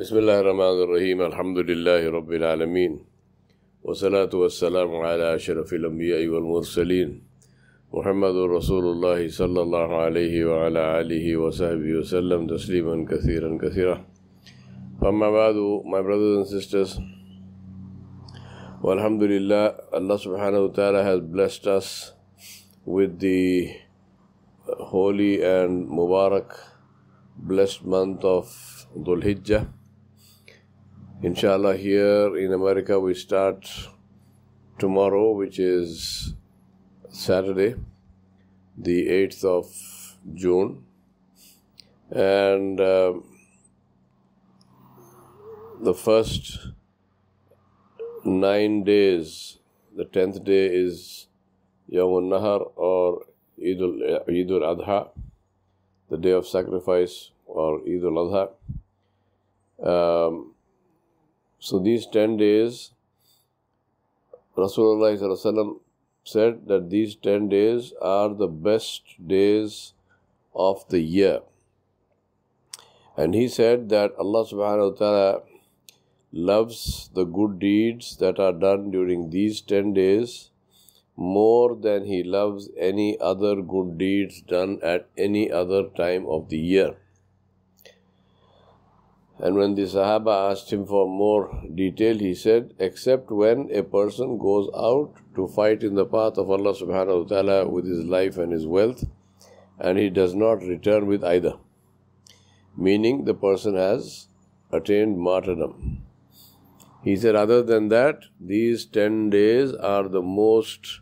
بسم الله الرحمن الرحيم الحمد لله رب العالمين والصلاة والسلام على أشرف الأنبياء والمرسلين محمد رسول الله صلى الله عليه وعلى آله وصحبه وسلم تسليما كثيرا كثيرا فما بعد my brothers and sisters والحمد لله الله سبحانه وتعالى has blessed us with the holy and مبارك blessed month of Dhul Hijjah Inshallah, here in America, we start tomorrow, which is Saturday, the 8th of June. And um, the first nine days, the 10th day is Yawm Nahar or Eid al Adha, the day of sacrifice, or Eid al Adha. Um, so these 10 days, Rasulullah said that these 10 days are the best days of the year. And he said that Allah subhanahu wa ta'ala loves the good deeds that are done during these 10 days more than he loves any other good deeds done at any other time of the year. And when the Sahaba asked him for more detail, he said, except when a person goes out to fight in the path of Allah subhanahu wa ta'ala with his life and his wealth, and he does not return with either. Meaning the person has attained martyrdom. He said, other than that, these 10 days are the most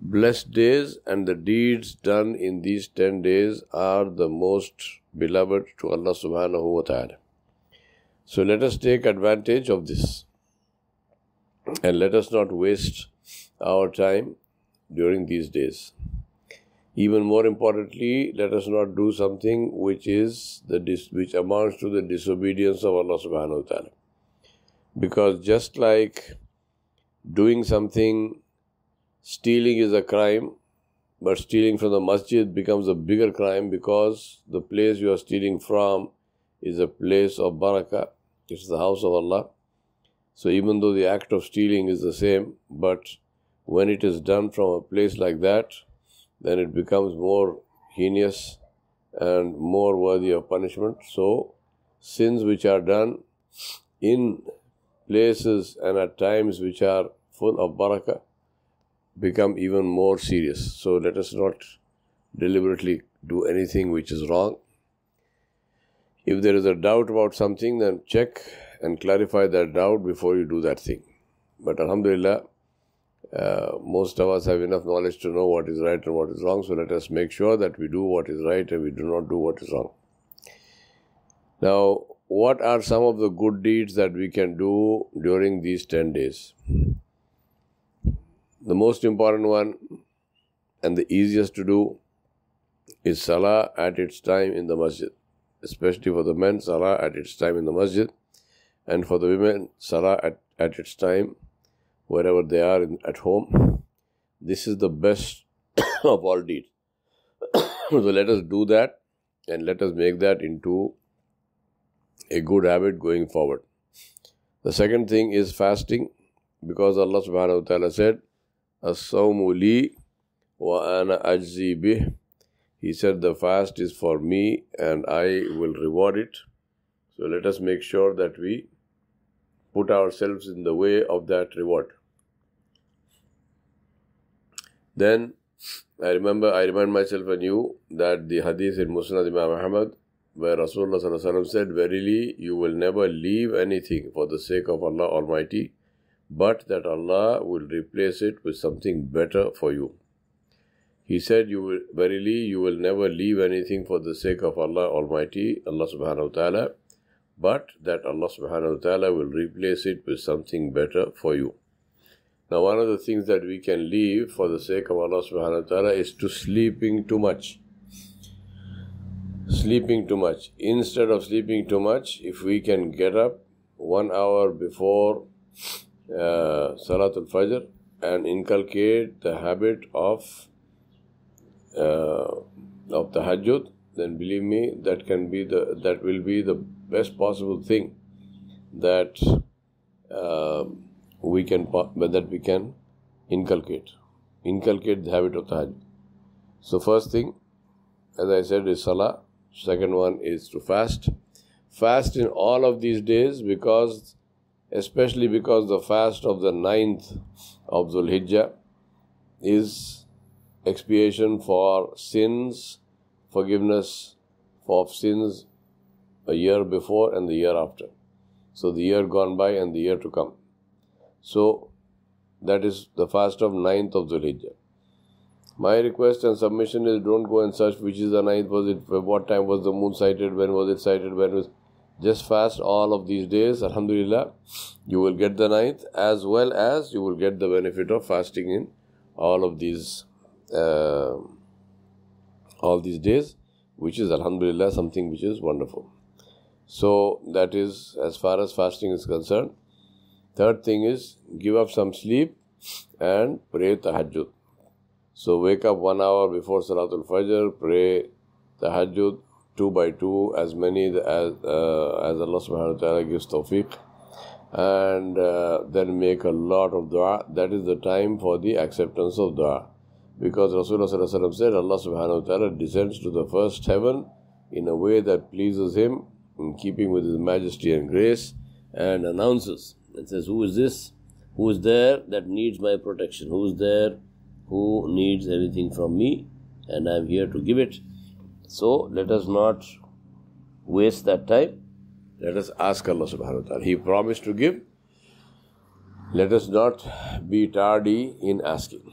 blessed days, and the deeds done in these 10 days are the most beloved to Allah subhanahu wa ta'ala. So let us take advantage of this and let us not waste our time during these days. Even more importantly, let us not do something which is the dis- which amounts to the disobedience of Allah subhanahu wa ta'ala. Because just like doing something, stealing is a crime, but stealing from the masjid becomes a bigger crime because the place you are stealing from is a place of barakah. It's the house of Allah. So even though the act of stealing is the same, but when it is done from a place like that, then it becomes more heinous and more worthy of punishment. So sins which are done in places and at times which are full of barakah become even more serious. So let us not deliberately do anything which is wrong. If there is a doubt about something, then check and clarify that doubt before you do that thing. But Alhamdulillah, uh, most of us have enough knowledge to know what is right and what is wrong, so let us make sure that we do what is right and we do not do what is wrong. Now, what are some of the good deeds that we can do during these 10 days? The most important one and the easiest to do is salah at its time in the masjid especially for the men, salah at its time in the masjid, and for the women, salah at, at its time, wherever they are in, at home. This is the best of all deeds. so let us do that and let us make that into a good habit going forward. The second thing is fasting because Allah subhanahu wa ta'ala said, As-sawmu li wa ana ajzi bih he said, The fast is for me and I will reward it. So let us make sure that we put ourselves in the way of that reward. Then I remember, I remind myself anew that the hadith in Musnad Imam Ahmad, where Rasulullah said, Verily, you will never leave anything for the sake of Allah Almighty, but that Allah will replace it with something better for you. He said, "You will verily you will never leave anything for the sake of Allah Almighty, Allah subhanahu wa ta'ala, but that Allah subhanahu wa ta'ala will replace it with something better for you. Now one of the things that we can leave for the sake of Allah subhanahu wa ta'ala is to sleeping too much. Sleeping too much. Instead of sleeping too much, if we can get up one hour before uh, Salatul Fajr and inculcate the habit of uh, of tahajjud, then believe me, that can be the that will be the best possible thing that uh, we can that we can inculcate, inculcate the habit of tahajjud. So first thing, as I said, is salah. Second one is to fast. Fast in all of these days because, especially because the fast of the ninth of Dhul Hijjah is expiation for sins, forgiveness of sins a year before and the year after. So the year gone by and the year to come. So that is the fast of 9th of Zulhijjah. My request and submission is don't go and search which is the ninth. was it, what time was the moon sighted, when was it sighted, when was just fast all of these days alhamdulillah you will get the ninth as well as you will get the benefit of fasting in all of these uh, all these days, which is Alhamdulillah something which is wonderful. So, that is as far as fasting is concerned. Third thing is give up some sleep and pray tahajjud. So, wake up one hour before Salatul Fajr, pray tahajjud two by two, as many as, uh, as Allah subhanahu wa ta'ala gives tawfiq and uh, then make a lot of dua. That is the time for the acceptance of dua. Because Rasulullah said, Allah subhanahu wa ta'ala descends to the first heaven in a way that pleases Him, in keeping with His majesty and grace, and announces and says, Who is this? Who is there that needs my protection? Who is there who needs anything from me? And I am here to give it. So let us not waste that time. Let us ask Allah subhanahu wa ta'ala. He promised to give. Let us not be tardy in asking.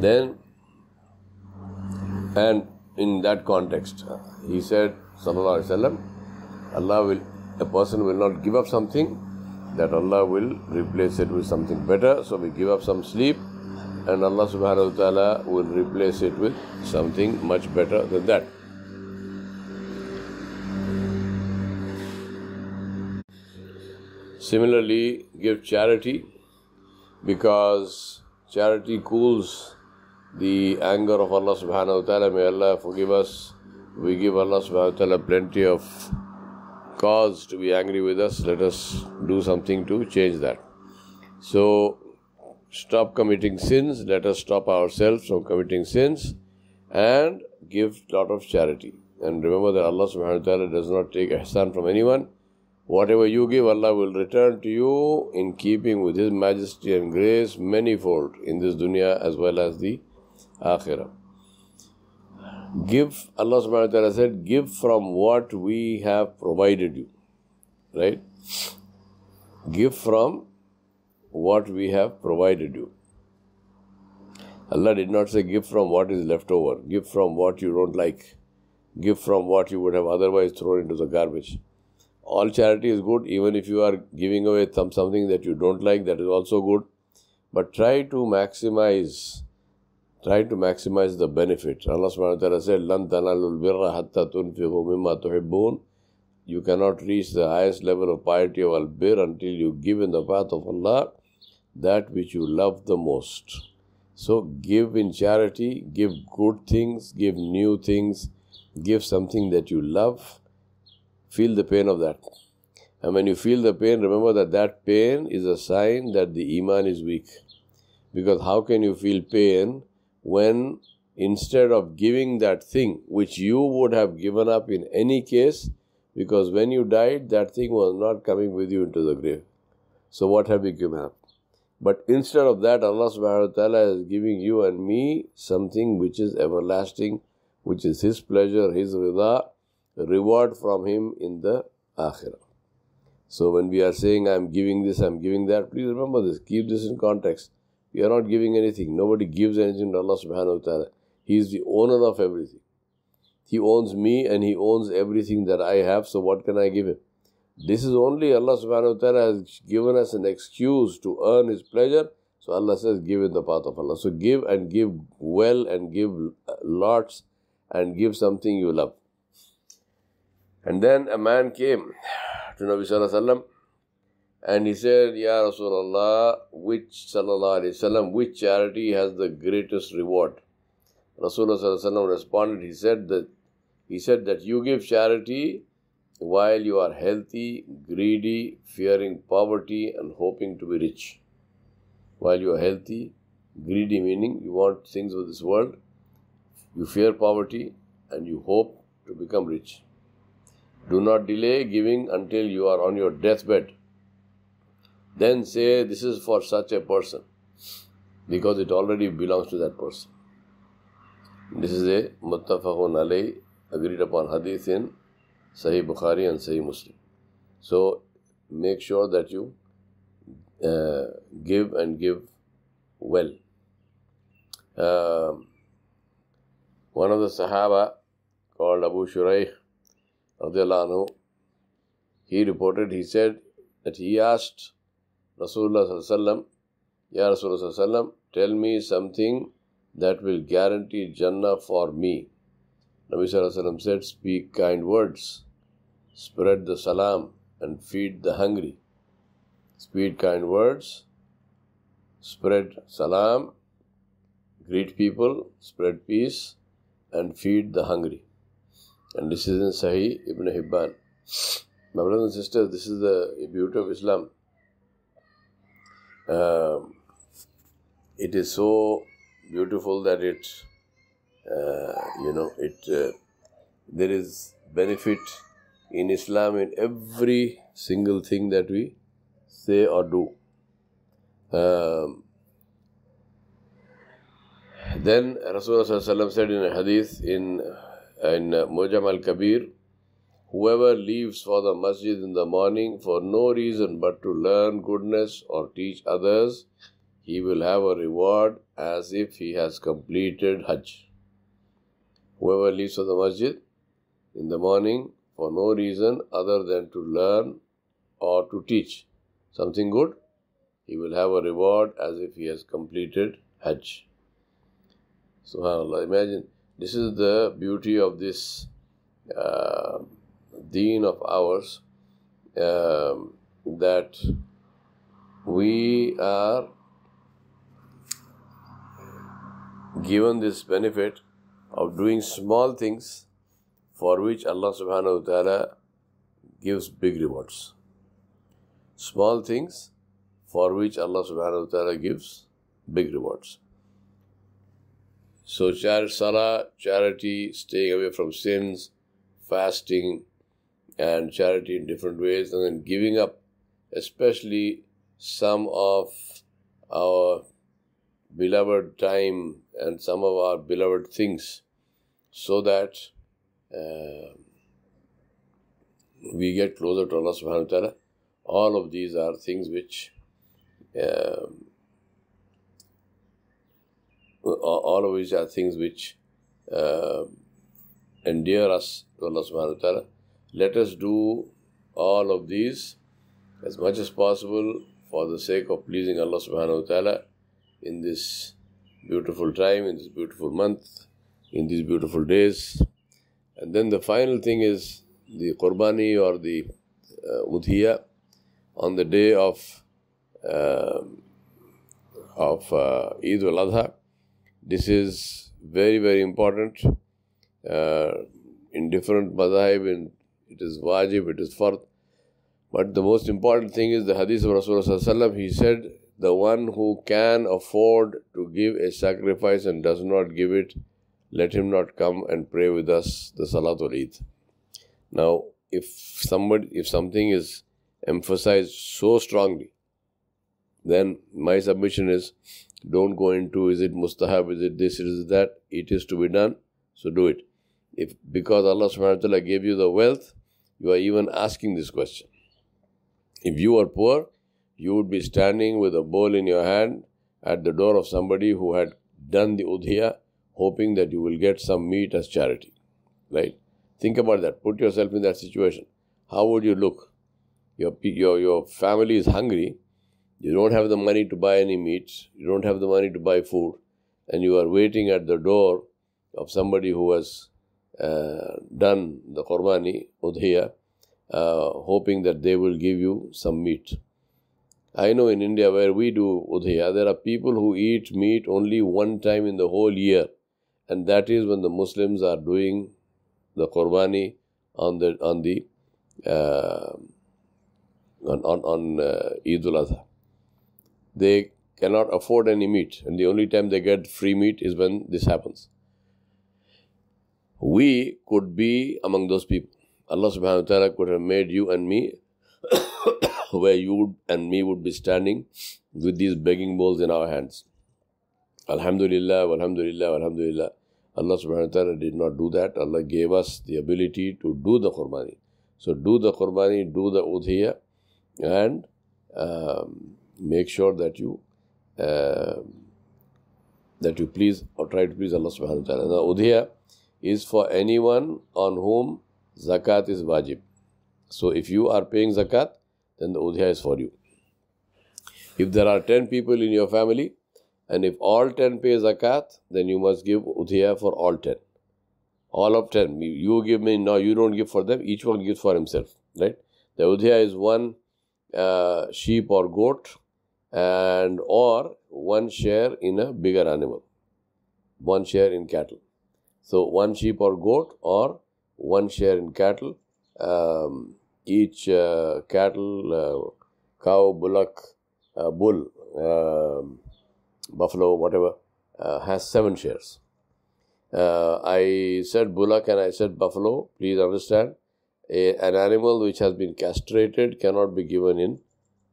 Then, and in that context, uh, he said, Sallallahu Alaihi Wasallam, Allah will, a person will not give up something that Allah will replace it with something better. So we give up some sleep and Allah subhanahu wa ta'ala will replace it with something much better than that. Similarly, give charity because charity cools the anger of Allah subhanahu wa ta'ala. May Allah forgive us. We give Allah subhanahu wa ta'ala plenty of cause to be angry with us. Let us do something to change that. So, stop committing sins. Let us stop ourselves from committing sins and give lot of charity. And remember that Allah subhanahu wa ta'ala does not take ihsan from anyone. Whatever you give, Allah will return to you in keeping with His majesty and grace manifold in this dunya as well as the akhirah. Give, Allah subhanahu wa ta'ala said, give from what we have provided you. Right? Give from what we have provided you. Allah did not say give from what is left over, give from what you don't like, give from what you would have otherwise thrown into the garbage. All charity is good, even if you are giving away some, something that you don't like, that is also good. But try to maximize Try to maximize the benefit. Allah subhanahu wa ta'ala said, Lan tanalul birra hatta tunfihu mimma tuhibbun. You cannot reach the highest level of piety of al-bir until you give in the path of Allah that which you love the most. So give in charity, give good things, give new things, give something that you love. Feel the pain of that. And when you feel the pain, remember that that pain is a sign that the Iman is weak. Because how can you feel pain when instead of giving that thing which you would have given up in any case, because when you died, that thing was not coming with you into the grave. So, what have you given up? But instead of that, Allah subhanahu wa ta'ala is giving you and me something which is everlasting, which is His pleasure, His rida, reward from Him in the akhirah. So, when we are saying, I'm giving this, I'm giving that, please remember this, keep this in context we are not giving anything. Nobody gives anything to Allah subhanahu wa ta'ala. He is the owner of everything. He owns me and He owns everything that I have, so what can I give Him? This is only Allah subhanahu wa ta'ala has given us an excuse to earn His pleasure. So Allah says, give in the path of Allah. So give and give well and give lots and give something you love. And then a man came to Nabi Sallallahu Alaihi Wasallam and he said, Ya Rasulullah, which Sallallahu Wasallam, which charity has the greatest reward? Rasulullah responded, he said that he said that you give charity while you are healthy, greedy, fearing poverty, and hoping to be rich. While you are healthy, greedy meaning you want things of this world, you fear poverty, and you hope to become rich. Do not delay giving until you are on your deathbed then say this is for such a person because it already belongs to that person. This is a muttafaqun alay agreed upon hadith in Sahih Bukhari and Sahih Muslim. So make sure that you uh, give and give well. Uh, one of the Sahaba called Abu Shuraih anhu, he reported, he said that he asked Rasulullah sallam, Ya Rasulullah sallam, tell me something that will guarantee Jannah for me. Nabi sallam said, speak kind words, spread the salam and feed the hungry. Speak kind words, spread salam, greet people, spread peace and feed the hungry. And this is in Sahih Ibn Hibban. My brothers and sisters, this is the beauty of Islam uh, it is so beautiful that it, uh, you know, it uh, there is benefit in Islam in every single thing that we say or do. Um, then Rasulullah said in a hadith in in Mujam al Kabir Whoever leaves for the masjid in the morning for no reason but to learn goodness or teach others, he will have a reward as if he has completed Hajj. Whoever leaves for the masjid in the morning for no reason other than to learn or to teach something good, he will have a reward as if he has completed Hajj. SubhanAllah, imagine this is the beauty of this. Uh, deen of ours um, that we are given this benefit of doing small things for which Allah subhanahu wa ta'ala gives big rewards. Small things for which Allah subhanahu wa ta'ala gives big rewards. So, char- charity, staying away from sins, fasting, and charity in different ways, and then giving up, especially some of our beloved time and some of our beloved things, so that uh, we get closer to Allah subhanahu wa ta'ala. All of these are things which. Um, all of which are things which uh, endear us to Allah subhanahu wa ta'ala let us do all of these as much as possible for the sake of pleasing Allah subhanahu wa ta'ala in this beautiful time, in this beautiful month, in these beautiful days. And then the final thing is the Qurbani or the uh, Udhiya on the day of uh, of uh, Eid al Adha. This is very very important uh, in different madhab in it is wajib, it is fard. But the most important thing is the hadith of Rasulullah he said, the one who can afford to give a sacrifice and does not give it, let him not come and pray with us the Salatul Eid. Now, if somebody, if something is emphasized so strongly, then my submission is don't go into is it mustahab, is it this, is it that. It is to be done, so do it. If because Allah subhanahu wa ta'ala gave you the wealth, you are even asking this question. If you were poor, you would be standing with a bowl in your hand at the door of somebody who had done the udhiya, hoping that you will get some meat as charity. Right? Think about that. Put yourself in that situation. How would you look? Your, your, your family is hungry. You don't have the money to buy any meat. You don't have the money to buy food. And you are waiting at the door of somebody who has done the Qurbani, Udhiya, uh, hoping that they will give you some meat. I know in India where we do Udhiya, there are people who eat meat only one time in the whole year, and that is when the Muslims are doing the Qurbani on the on the uh, on on, on uh, Eid ul Adha. They cannot afford any meat, and the only time they get free meat is when this happens we could be among those people. Allah subhanahu wa ta'ala could have made you and me where you and me would be standing with these begging bowls in our hands. Alhamdulillah, Alhamdulillah, Alhamdulillah. Allah subhanahu wa ta'ala did not do that. Allah gave us the ability to do the qurbani. So do the qurbani, do the udhiya and um, make sure that you uh, that you please or try to please Allah subhanahu wa ta'ala. Now udhiya is for anyone on whom zakat is wajib. So if you are paying zakat, then the udhya is for you. If there are 10 people in your family, and if all 10 pay zakat, then you must give udhya for all 10. All of 10. You give me, no, you don't give for them. Each one gives for himself, right? The udhya is one uh, sheep or goat and or one share in a bigger animal, one share in cattle. So one sheep or goat or one share in cattle. Um, each uh, cattle, uh, cow, bullock, uh, bull, um, buffalo, whatever, uh, has seven shares. Uh, I said bullock and I said buffalo. Please understand, a, an animal which has been castrated cannot be given in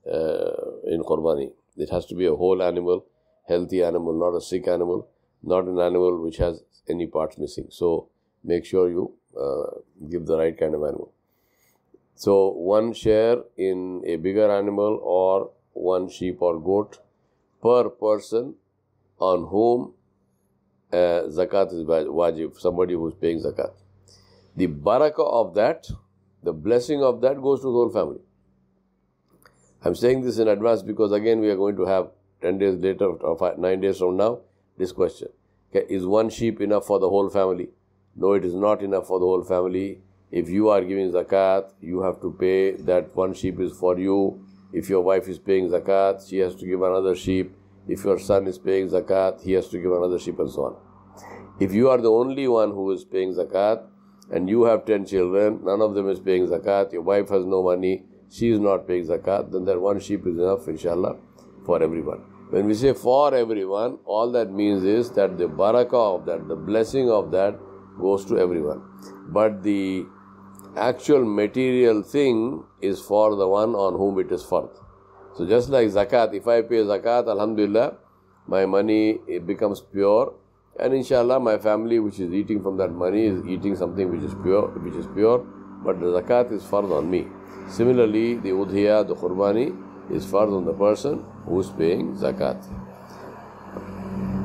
uh, in qurbani. It has to be a whole animal, healthy animal, not a sick animal not an animal which has any parts missing. So make sure you uh, give the right kind of animal. So one share in a bigger animal or one sheep or goat per person on whom uh, zakat is wajib, somebody who is paying zakat. The barakah of that, the blessing of that goes to the whole family. I'm saying this in advance because again we are going to have 10 days later or 9 days from now this question. is one sheep enough for the whole family? No, it is not enough for the whole family. If you are giving zakat, you have to pay that one sheep is for you. If your wife is paying zakat, she has to give another sheep. If your son is paying zakat, he has to give another sheep and so on. If you are the only one who is paying zakat and you have 10 children, none of them is paying zakat, your wife has no money, she is not paying zakat, then that one sheep is enough, inshallah, for everyone. When we say for everyone, all that means is that the barakah of that, the blessing of that goes to everyone. But the actual material thing is for the one on whom it is for. So just like zakat, if I pay zakat, alhamdulillah, my money it becomes pure and inshallah my family which is eating from that money is eating something which is pure which is pure but the zakat is for on me similarly the udhiyah, the qurbani is farz on the person who is paying zakat.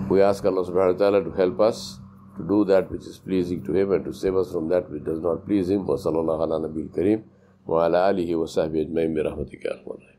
We ask Allah subhanahu wa ta'ala to help us to do that which is pleasing to Him and to save us from that which does not please Him. Wa sallallahu ala nabil kareem wa ala alihi wa sahbihi ajma'in bi rahmatika